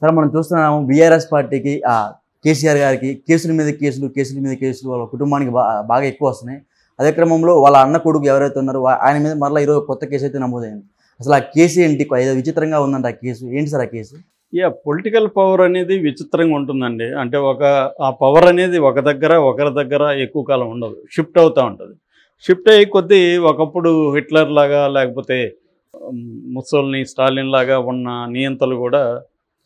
sir మనం చూస్తున్నాము BRS పార్టీకి కేసీఆర్ గారికి కేసుల మీద కేసులు కేసుల మీద కేసులు వాళ్ళ కుటుంబానికి బాగా ఎక్కువ వస్తున్నాయి అదే క్రమంలో వాళ్ళ అన్న కొడుకు ఎవరైతే ఉన్నారో ఆయన మీద మరలా ఈరోజు కొత్త కేసు అయితే నమోదైంది అసలు ఆ కేసు ఏంటి ఏదో విచిత్రంగా ఉందండి ఆ కేసు ఏంటి సార్ ఆ కేసు ఇక పొలిటికల్ పవర్ అనేది విచిత్రంగా ఉంటుందండి అంటే ఒక ఆ పవర్ అనేది ఒక దగ్గర ఒకరి దగ్గర ఎక్కువ కాలం ఉండదు షిఫ్ట్ అవుతూ ఉంటుంది షిఫ్ట్ అయ్యి కొద్దీ ఒకప్పుడు హిట్లర్ లాగా లేకపోతే ముసోల్ని స్టాలిన్ లాగా ఉన్న నియంతలు కూడా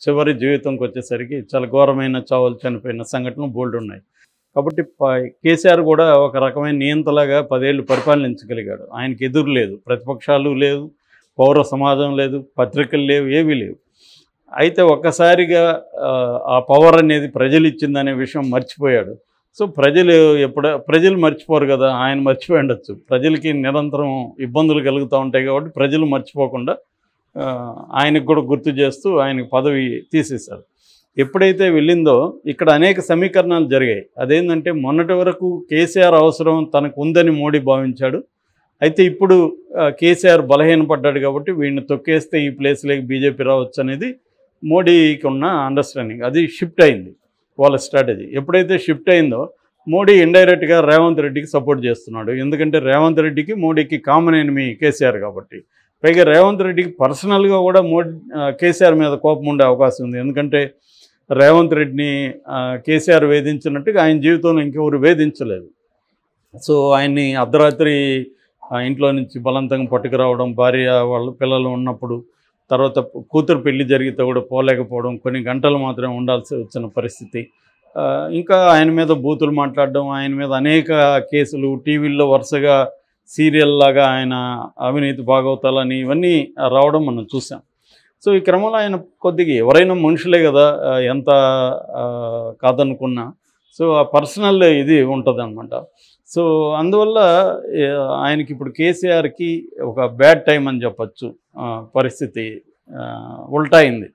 చివరి జీవితంకి వచ్చేసరికి చాలా ఘోరమైన చావులు చనిపోయిన సంఘటనలు బోల్డ్ ఉన్నాయి కాబట్టి కేసీఆర్ కూడా ఒక రకమైన నియంతలాగా పదేళ్ళు పరిపాలించగలిగాడు ఆయనకి ఎదురు లేదు ప్రతిపక్షాలు లేదు పౌర సమాజం లేదు పత్రికలు లేవు ఏవీ లేవు అయితే ఒక్కసారిగా ఆ పవర్ అనేది ప్రజలు ఇచ్చిందనే విషయం మర్చిపోయాడు సో ప్రజలు ఎప్పుడ ప్రజలు మర్చిపోరు కదా ఆయన మర్చిపోయి ఉండొచ్చు ప్రజలకి నిరంతరం ఇబ్బందులు కలుగుతూ ఉంటాయి కాబట్టి ప్రజలు మర్చిపోకుండా ఆయనకు కూడా గుర్తు చేస్తూ ఆయనకు పదవి తీసేశారు ఎప్పుడైతే వెళ్ళిందో ఇక్కడ అనేక సమీకరణాలు జరిగాయి అదేంటంటే మొన్నటి వరకు కేసీఆర్ అవసరం తనకు ఉందని మోడీ భావించాడు అయితే ఇప్పుడు కేసీఆర్ బలహీన పడ్డాడు కాబట్టి వీడిని తొక్కేస్తే ఈ ప్లేస్లోకి బీజేపీ రావచ్చు అనేది మోడీకి ఉన్న అండర్స్టాండింగ్ అది షిఫ్ట్ అయింది వాళ్ళ స్ట్రాటజీ ఎప్పుడైతే షిఫ్ట్ అయిందో మోడీ ఇండైరెక్ట్గా రేవంత్ రెడ్డికి సపోర్ట్ చేస్తున్నాడు ఎందుకంటే రేవంత్ రెడ్డికి మోడీకి కామన్ ఎనిమి కేసీఆర్ కాబట్టి పైగా రేవంత్ రెడ్డికి పర్సనల్గా కూడా మో కేసీఆర్ మీద కోపం ఉండే అవకాశం ఉంది ఎందుకంటే రేవంత్ రెడ్డిని కేసీఆర్ వేధించినట్టుగా ఆయన జీవితంలో ఇంకెవరు వేధించలేదు సో ఆయన్ని అర్ధరాత్రి ఇంట్లో నుంచి బలవంతంగా పట్టుకురావడం భార్య వాళ్ళ పిల్లలు ఉన్నప్పుడు తర్వాత కూతురు పెళ్లి జరిగితే కూడా పోలేకపోవడం కొన్ని గంటలు మాత్రమే ఉండాల్సి వచ్చిన పరిస్థితి ఇంకా ఆయన మీద బూతులు మాట్లాడడం ఆయన మీద అనేక కేసులు టీవీల్లో వరుసగా సీరియల్ లాగా ఆయన అవినీతి భాగవతాలని ఇవన్నీ రావడం మనం చూసాం సో ఈ క్రమంలో ఆయన కొద్దిగా ఎవరైనా మనుషులే కదా ఎంత కాదనుకున్నా సో ఆ పర్సనల్ ఇది ఉంటుంది అనమాట సో అందువల్ల ఆయనకి ఇప్పుడు కేసీఆర్కి ఒక బ్యాడ్ టైం అని చెప్పచ్చు పరిస్థితి ఉల్టైంది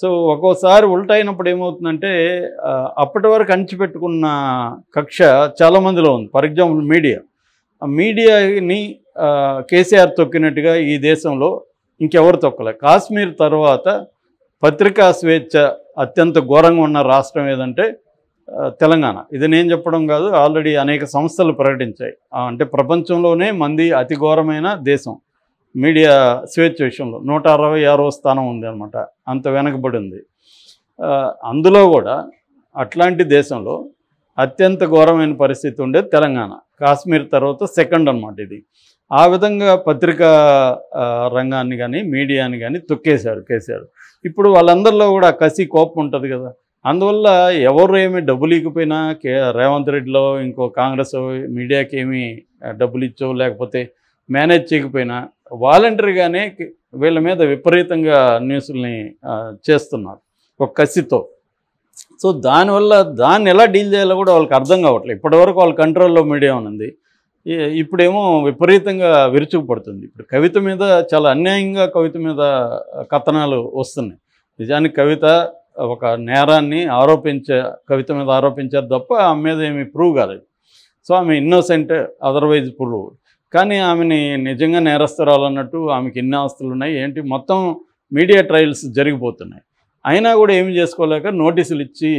సో ఒక్కోసారి ఉల్టైనప్పుడు ఏమవుతుందంటే అప్పటి వరకు అంచిపెట్టుకున్న కక్ష చాలామందిలో ఉంది ఫర్ ఎగ్జాంపుల్ మీడియా మీడియాని కేసీఆర్ తొక్కినట్టుగా ఈ దేశంలో ఇంకెవరు తొక్కలే కాశ్మీర్ తర్వాత పత్రికా స్వేచ్ఛ అత్యంత ఘోరంగా ఉన్న రాష్ట్రం ఏదంటే తెలంగాణ ఇది నేను చెప్పడం కాదు ఆల్రెడీ అనేక సంస్థలు ప్రకటించాయి అంటే ప్రపంచంలోనే మంది అతి ఘోరమైన దేశం మీడియా స్వేచ్ఛ విషయంలో నూట అరవై ఆరో స్థానం ఉంది అనమాట అంత వెనకబడి ఉంది అందులో కూడా అట్లాంటి దేశంలో అత్యంత ఘోరమైన పరిస్థితి ఉండేది తెలంగాణ కాశ్మీర్ తర్వాత సెకండ్ అనమాట ఇది ఆ విధంగా పత్రికా రంగాన్ని కానీ మీడియాని కానీ తొక్కేశారు కేసారు ఇప్పుడు వాళ్ళందరిలో కూడా కసి కోపం ఉంటుంది కదా అందువల్ల ఎవరు ఏమి డబ్బులు ఇకపోయినా కే రేవంత్ రెడ్డిలో ఇంకో కాంగ్రెస్ మీడియాకి ఏమి డబ్బులు ఇచ్చో లేకపోతే మేనేజ్ చేయకపోయినా వాలంటరీగానే వీళ్ళ మీద విపరీతంగా న్యూస్ని చేస్తున్నారు ఒక కసితో సో దానివల్ల దాన్ని ఎలా డీల్ చేయాలో కూడా వాళ్ళకి అర్థం కావట్లేదు ఇప్పటివరకు వాళ్ళ కంట్రోల్లో మీడియా ఉంది ఇప్పుడేమో విపరీతంగా విరుచుకుపడుతుంది ఇప్పుడు కవిత మీద చాలా అన్యాయంగా కవిత మీద కథనాలు వస్తున్నాయి నిజానికి కవిత ఒక నేరాన్ని ఆరోపించే కవిత మీద ఆరోపించారు తప్ప ఆమె మీద ఏమి ప్రూవ్ కాలేదు సో ఆమె ఇన్నోసెంట్ అదర్వైజ్ ప్రూవ్ కానీ ఆమెని నిజంగా నేరస్తురాలన్నట్టు ఆమెకి ఇన్ని ఆస్తులు ఉన్నాయి ఏంటి మొత్తం మీడియా ట్రయల్స్ జరిగిపోతున్నాయి అయినా కూడా ఏమి చేసుకోలేక నోటీసులు ఇచ్చి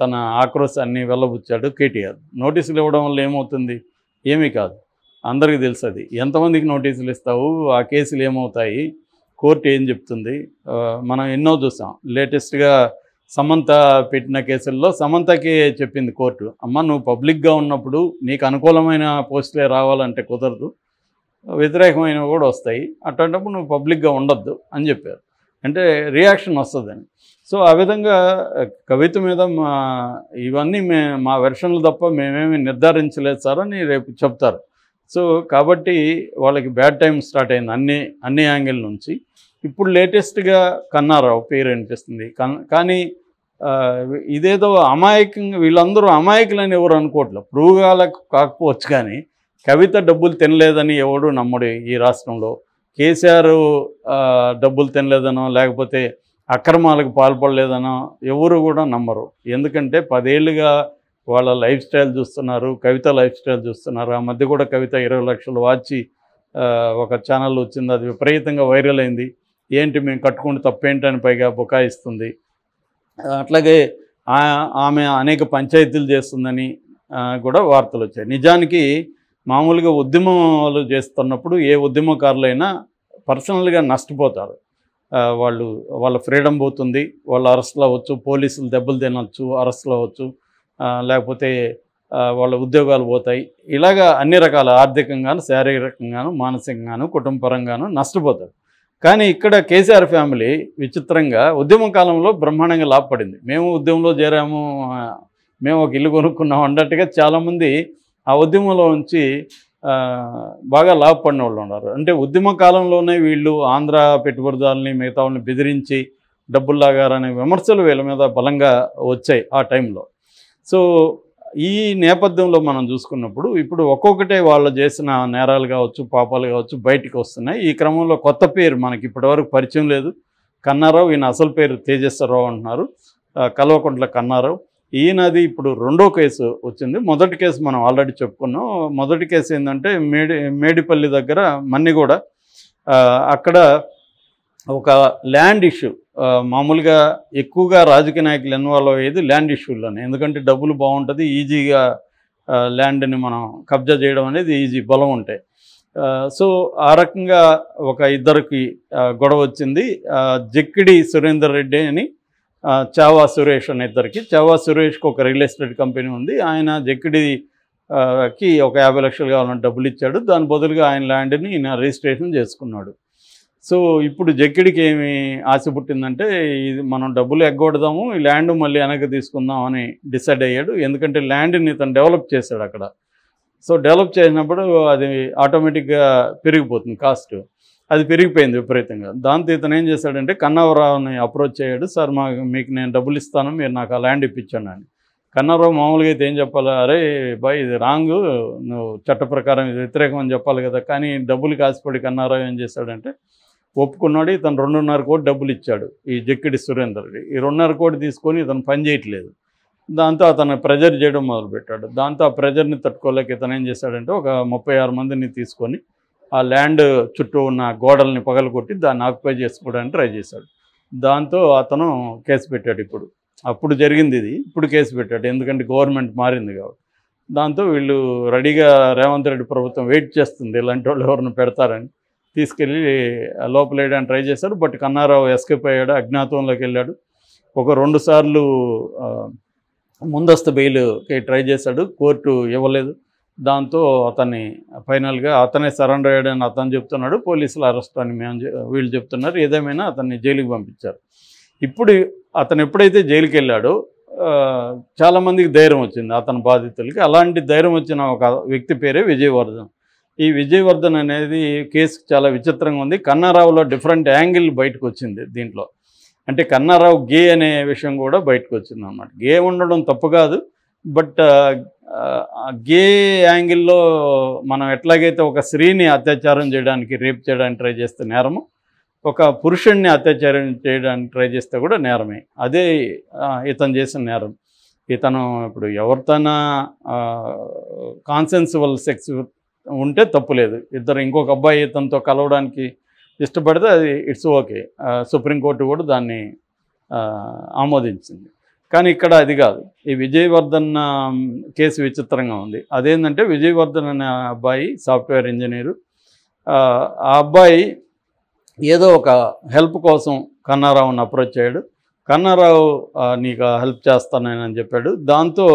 తన ఆక్రోశాన్ని వెళ్ళబుచ్చాడు కేటీఆర్ నోటీసులు ఇవ్వడం వల్ల ఏమవుతుంది ఏమీ కాదు అందరికీ తెలుసు అది ఎంతమందికి నోటీసులు ఇస్తావు ఆ కేసులు ఏమవుతాయి కోర్టు ఏం చెప్తుంది మనం ఎన్నో చూసాం లేటెస్ట్గా సమంత పెట్టిన కేసుల్లో సమంతకి చెప్పింది కోర్టు అమ్మ నువ్వు పబ్లిక్గా ఉన్నప్పుడు నీకు అనుకూలమైన పోస్టులే రావాలంటే కుదరదు వ్యతిరేకమైనవి కూడా వస్తాయి అటువంటిప్పుడు నువ్వు పబ్లిక్గా ఉండొద్దు అని చెప్పారు అంటే రియాక్షన్ వస్తుందని సో ఆ విధంగా కవిత మీద మా ఇవన్నీ మే మా వెర్షన్లు తప్ప మేమేమి నిర్ధారించలేదు సార్ అని రేపు చెప్తారు సో కాబట్టి వాళ్ళకి బ్యాడ్ టైం స్టార్ట్ అయింది అన్ని అన్ని యాంగిల్ నుంచి ఇప్పుడు లేటెస్ట్గా కన్నారావు పేరు అనిపిస్తుంది కానీ ఇదేదో అమాయకంగా వీళ్ళందరూ అమాయకులని ఎవరు అనుకోవట్లేదు ప్రూగాలకు కాకపోవచ్చు కానీ కవిత డబ్బులు తినలేదని ఎవడు నమ్ముడు ఈ రాష్ట్రంలో కేసీఆర్ డబ్బులు తినలేదనో లేకపోతే అక్రమాలకు పాల్పడలేదనో ఎవరు కూడా నమ్మరు ఎందుకంటే పదేళ్ళుగా వాళ్ళ లైఫ్ స్టైల్ చూస్తున్నారు కవిత లైఫ్ స్టైల్ చూస్తున్నారు ఆ మధ్య కూడా కవిత ఇరవై లక్షలు వాచి ఒక ఛానల్ వచ్చింది అది విపరీతంగా వైరల్ అయింది ఏంటి మేము కట్టుకుంటే తప్పేంటని పైగా బుకాయిస్తుంది అట్లాగే ఆమె అనేక పంచాయతీలు చేస్తుందని కూడా వార్తలు వచ్చాయి నిజానికి మామూలుగా ఉద్యమాలు చేస్తున్నప్పుడు ఏ ఉద్యమకారులైనా పర్సనల్గా నష్టపోతారు వాళ్ళు వాళ్ళ ఫ్రీడమ్ పోతుంది వాళ్ళు అరెస్ట్లు అవ్వచ్చు పోలీసులు దెబ్బలు తినవచ్చు అరెస్ట్లు అవ్వచ్చు లేకపోతే వాళ్ళ ఉద్యోగాలు పోతాయి ఇలాగా అన్ని రకాల ఆర్థికంగాను శారీరకంగాను మానసికంగాను కుటుంబపరంగాను నష్టపోతారు కానీ ఇక్కడ కేసీఆర్ ఫ్యామిలీ విచిత్రంగా ఉద్యమ కాలంలో బ్రహ్మాండంగా లాభపడింది మేము ఉద్యమంలో చేరాము మేము ఒక ఇల్లు కొనుక్కున్నాం అన్నట్టుగా చాలామంది ఆ ఉద్యమంలో ఉంచి బాగా లాభపడిన వాళ్ళు ఉన్నారు అంటే ఉద్యమ కాలంలోనే వీళ్ళు ఆంధ్ర పెట్టుబడిదారుల్ని మిగతా వాళ్ళని బెదిరించి డబ్బుల్లాగారనే విమర్శలు వీళ్ళ మీద బలంగా వచ్చాయి ఆ టైంలో సో ఈ నేపథ్యంలో మనం చూసుకున్నప్పుడు ఇప్పుడు ఒక్కొక్కటే వాళ్ళు చేసిన నేరాలు కావచ్చు పాపాలు కావచ్చు బయటకు వస్తున్నాయి ఈ క్రమంలో కొత్త పేరు మనకి ఇప్పటివరకు పరిచయం లేదు కన్నారావు ఈయన అసలు పేరు తేజస్వరావు అంటున్నారు కల్వకుంట్ల కన్నారావు ఈయనది ఇప్పుడు రెండో కేసు వచ్చింది మొదటి కేసు మనం ఆల్రెడీ చెప్పుకున్నాం మొదటి కేసు ఏంటంటే మేడి మేడిపల్లి దగ్గర మన్నిగూడ అక్కడ ఒక ల్యాండ్ ఇష్యూ మామూలుగా ఎక్కువగా రాజకీయ నాయకులు ఇన్వాల్వ్ అయ్యేది ల్యాండ్ ఇష్యూల్లోనే ఎందుకంటే డబ్బులు బాగుంటుంది ఈజీగా ల్యాండ్ని మనం కబ్జా చేయడం అనేది ఈజీ బలం ఉంటాయి సో ఆ రకంగా ఒక ఇద్దరికి గొడవ వచ్చింది జక్కిడి సురేందర్ రెడ్డి అని చావా సురేష్ అనే ఇద్దరికి చావా సురేష్కి ఒక రియల్ ఎస్టేట్ కంపెనీ ఉంది ఆయన జక్కిడికి ఒక యాభై లక్షలు కావాలని డబ్బులు ఇచ్చాడు దాని బదులుగా ఆయన ల్యాండ్ని ఈయన రిజిస్ట్రేషన్ చేసుకున్నాడు సో ఇప్పుడు జక్కిడికి ఏమి ఆశ పుట్టిందంటే ఇది మనం డబ్బులు ఎగ్గొడదాము ఈ ల్యాండ్ మళ్ళీ వెనక్కి తీసుకుందాం అని డిసైడ్ అయ్యాడు ఎందుకంటే ల్యాండ్ని తను డెవలప్ చేశాడు అక్కడ సో డెవలప్ చేసినప్పుడు అది ఆటోమేటిక్గా పెరిగిపోతుంది కాస్ట్ అది పెరిగిపోయింది విపరీతంగా దాంతో ఇతను ఏం చేశాడంటే కన్నవరావుని అప్రోచ్ చేయడు సార్ మా మీకు నేను డబ్బులు ఇస్తాను మీరు నాకు ఆ ల్యాండ్ ఇప్పించండి అని కన్నవరావు మామూలుగా అయితే ఏం చెప్పాలి అరే బాయ్ ఇది రాంగ్ నువ్వు చట్ట ప్రకారం వ్యతిరేకం అని చెప్పాలి కదా కానీ డబ్బులు కాసిపడి కన్నారావు ఏం చేశాడంటే ఒప్పుకున్నాడు ఇతను రెండున్నర కోటి డబ్బులు ఇచ్చాడు ఈ జక్కిడి సురేందర్కి ఈ రెండున్నర కోటి తీసుకొని ఇతను పని చేయట్లేదు దాంతో అతను ప్రెజర్ చేయడం మొదలుపెట్టాడు దాంతో ఆ ప్రెజర్ని తట్టుకోలేక ఇతను ఏం చేశాడంటే ఒక ముప్పై మందిని తీసుకొని ఆ ల్యాండ్ చుట్టూ ఉన్న గోడల్ని పగలగొట్టి దాన్ని ఆక్యుపై చేసుకోవడానికి ట్రై చేశాడు దాంతో అతను కేసు పెట్టాడు ఇప్పుడు అప్పుడు జరిగింది ఇది ఇప్పుడు కేసు పెట్టాడు ఎందుకంటే గవర్నమెంట్ మారింది కాబట్టి దాంతో వీళ్ళు రెడీగా రేవంత్ రెడ్డి ప్రభుత్వం వెయిట్ చేస్తుంది ఇలాంటి వాళ్ళు ఎవరిని పెడతారని తీసుకెళ్ళి లోపల వేయడానికి ట్రై చేశారు బట్ కన్నారావు ఎస్కేప్ అయ్యాడు అజ్ఞాతంలోకి వెళ్ళాడు ఒక రెండు సార్లు ముందస్తు బెయిల్కి ట్రై చేశాడు కోర్టు ఇవ్వలేదు దాంతో అతన్ని ఫైనల్గా అతనే సరెండర్ అయ్యాడని అతను చెప్తున్నాడు పోలీసులు అరెస్ట్ అని మేము వీళ్ళు చెప్తున్నారు ఏదేమైనా అతన్ని జైలుకి పంపించారు ఇప్పుడు అతను ఎప్పుడైతే జైలుకి వెళ్ళాడో చాలామందికి ధైర్యం వచ్చింది అతని బాధితులకి అలాంటి ధైర్యం వచ్చిన ఒక వ్యక్తి పేరే విజయవర్ధన్ ఈ విజయవర్ధన్ అనేది కేసు చాలా విచిత్రంగా ఉంది కన్నారావులో డిఫరెంట్ యాంగిల్ బయటకు వచ్చింది దీంట్లో అంటే కన్నారావు గే అనే విషయం కూడా బయటకు వచ్చింది అనమాట గే ఉండడం తప్పు కాదు బట్ గే యాంగిల్లో మనం ఎట్లాగైతే ఒక స్త్రీని అత్యాచారం చేయడానికి రేప్ చేయడానికి ట్రై చేస్తే నేరము ఒక పురుషుణ్ణి అత్యాచారం చేయడానికి ట్రై చేస్తే కూడా నేరమే అదే ఇతను చేసిన నేరం ఇతను ఇప్పుడు ఎవరితో కాన్సెన్సిబుల్ సెక్స్ ఉంటే తప్పులేదు ఇద్దరు ఇంకొక అబ్బాయి ఇతనితో కలవడానికి ఇష్టపడితే అది ఇట్స్ ఓకే సుప్రీంకోర్టు కూడా దాన్ని ఆమోదించింది కానీ ఇక్కడ అది కాదు ఈ విజయవర్ధన్ కేసు విచిత్రంగా ఉంది అదేంటంటే విజయవర్ధన్ అనే అబ్బాయి సాఫ్ట్వేర్ ఇంజనీరు ఆ అబ్బాయి ఏదో ఒక హెల్ప్ కోసం కన్నారావుని అప్రోచ్ అయ్యాడు కన్నారావు నీకు హెల్ప్ చేస్తానని చెప్పాడు దాంతో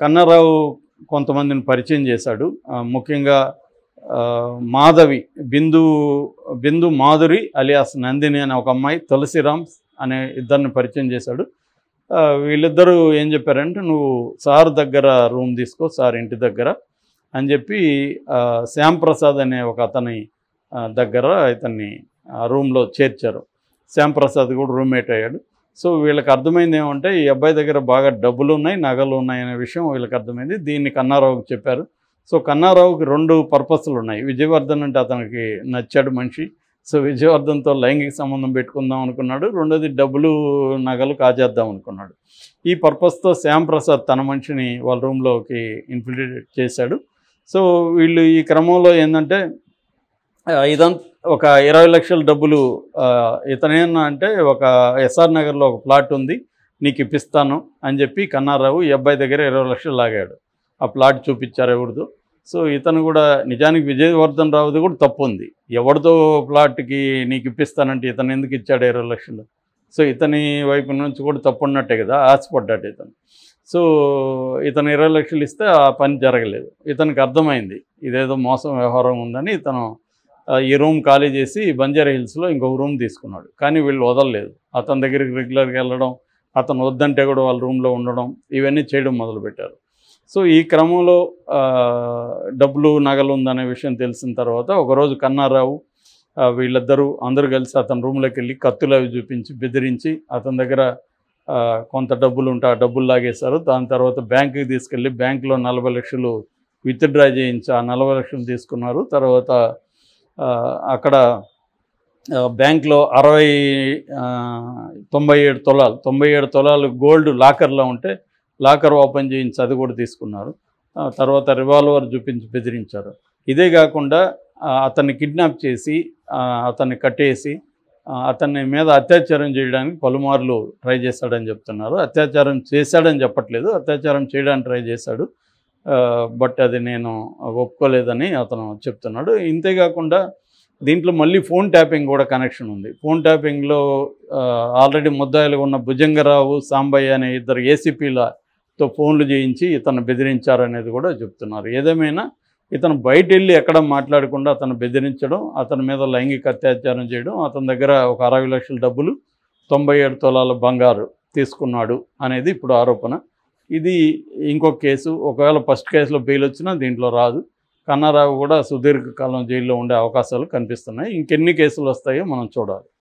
కన్నారావు కొంతమందిని పరిచయం చేశాడు ముఖ్యంగా మాధవి బిందు బిందు మాధురి అలియాస్ నందిని అనే ఒక అమ్మాయి తులసిరామ్స్ అనే ఇద్దరిని పరిచయం చేశాడు వీళ్ళిద్దరూ ఏం చెప్పారంటే నువ్వు సార్ దగ్గర రూమ్ తీసుకో సార్ ఇంటి దగ్గర అని చెప్పి శ్యామ్ ప్రసాద్ అనే ఒక అతని దగ్గర ఇతన్ని రూమ్లో చేర్చారు శ్యామ్ ప్రసాద్ కూడా రూమ్మేట్ అయ్యాడు సో వీళ్ళకి అర్థమైంది ఏమంటే ఈ అబ్బాయి దగ్గర బాగా డబ్బులు ఉన్నాయి నగలు ఉన్నాయి అనే విషయం వీళ్ళకి అర్థమైంది దీన్ని కన్నారావుకి చెప్పారు సో కన్నారావుకి రెండు పర్పస్లు ఉన్నాయి విజయవర్ధన్ అంటే అతనికి నచ్చాడు మనిషి సో విజయవర్ధన్తో లైంగిక సంబంధం పెట్టుకుందాం అనుకున్నాడు రెండోది డబ్బులు నగలు కాజేద్దాం అనుకున్నాడు ఈ పర్పస్తో శ్యామ్ ప్రసాద్ తన మనిషిని వాళ్ళ రూమ్లోకి ఇన్ఫిల్ట్రేట్ చేశాడు సో వీళ్ళు ఈ క్రమంలో ఏంటంటే ఇదంతా ఒక ఇరవై లక్షల డబ్బులు ఇతనేనా అంటే ఒక ఎస్ఆర్ నగర్లో ఒక ప్లాట్ ఉంది నీకు ఇప్పిస్తాను అని చెప్పి కన్నారావు ఈ అబ్బాయి దగ్గర ఇరవై లక్షలు లాగాడు ఆ ప్లాట్ చూపించారు ఎవరిదో సో ఇతను కూడా నిజానికి విజయవర్ధన్ రావుది కూడా తప్పు ఉంది ఎవరితో ప్లాట్కి నీకు ఇప్పిస్తానంటే ఇతను ఎందుకు ఇచ్చాడు ఇరవై లక్షలు సో ఇతని వైపు నుంచి కూడా తప్పు ఉన్నట్టే కదా ఆశపడ్డాడు ఇతను సో ఇతను ఇరవై లక్షలు ఇస్తే ఆ పని జరగలేదు ఇతనికి అర్థమైంది ఇదేదో మోసం వ్యవహారం ఉందని ఇతను ఈ రూమ్ ఖాళీ చేసి బంజారా హిల్స్లో ఇంకొక రూమ్ తీసుకున్నాడు కానీ వీళ్ళు వదలలేదు అతని దగ్గరికి రెగ్యులర్గా వెళ్ళడం అతను వద్దంటే కూడా వాళ్ళ రూమ్లో ఉండడం ఇవన్నీ చేయడం మొదలుపెట్టారు సో ఈ క్రమంలో డబ్బులు నగలు ఉందనే విషయం తెలిసిన తర్వాత ఒకరోజు కన్నారావు వీళ్ళిద్దరూ అందరూ కలిసి అతని రూమ్లోకి వెళ్ళి కత్తులు అవి చూపించి బెదిరించి అతని దగ్గర కొంత డబ్బులు ఉంటే ఆ డబ్బులు లాగేశారు దాని తర్వాత బ్యాంకుకి తీసుకెళ్ళి బ్యాంకులో నలభై లక్షలు విత్డ్రా చేయించి ఆ నలభై లక్షలు తీసుకున్నారు తర్వాత అక్కడ బ్యాంక్లో అరవై తొంభై ఏడు తొలాలు తొంభై ఏడు తొలాలు గోల్డ్ లాకర్లో ఉంటే లాకర్ ఓపెన్ చేయించి అది కూడా తీసుకున్నారు తర్వాత రివాల్వర్ చూపించి బెదిరించారు ఇదే కాకుండా అతన్ని కిడ్నాప్ చేసి అతన్ని కట్టేసి అతన్ని మీద అత్యాచారం చేయడానికి పలుమార్లు ట్రై చేశాడని చెప్తున్నారు అత్యాచారం చేశాడని చెప్పట్లేదు అత్యాచారం చేయడానికి ట్రై చేశాడు బట్ అది నేను ఒప్పుకోలేదని అతను చెప్తున్నాడు ఇంతేకాకుండా దీంట్లో మళ్ళీ ఫోన్ ట్యాపింగ్ కూడా కనెక్షన్ ఉంది ఫోన్ ట్యాపింగ్లో ఆల్రెడీ ముద్దాయిలుగా ఉన్న భుజంగరావు సాంబయ్య అనే ఇద్దరు ఏసీపీల తో ఫోన్లు చేయించి ఇతను బెదిరించారనేది కూడా చెప్తున్నారు ఏదేమైనా ఇతను బయట వెళ్ళి ఎక్కడ మాట్లాడకుండా అతను బెదిరించడం అతని మీద లైంగిక అత్యాచారం చేయడం అతని దగ్గర ఒక అరవై లక్షల డబ్బులు తొంభై ఏడు తొలాల బంగారు తీసుకున్నాడు అనేది ఇప్పుడు ఆరోపణ ఇది ఇంకొక కేసు ఒకవేళ ఫస్ట్ కేసులో బెయిల్ వచ్చినా దీంట్లో రాదు కన్నారావు కూడా సుదీర్ఘకాలం జైల్లో ఉండే అవకాశాలు కనిపిస్తున్నాయి ఇంకెన్ని కేసులు వస్తాయో మనం చూడాలి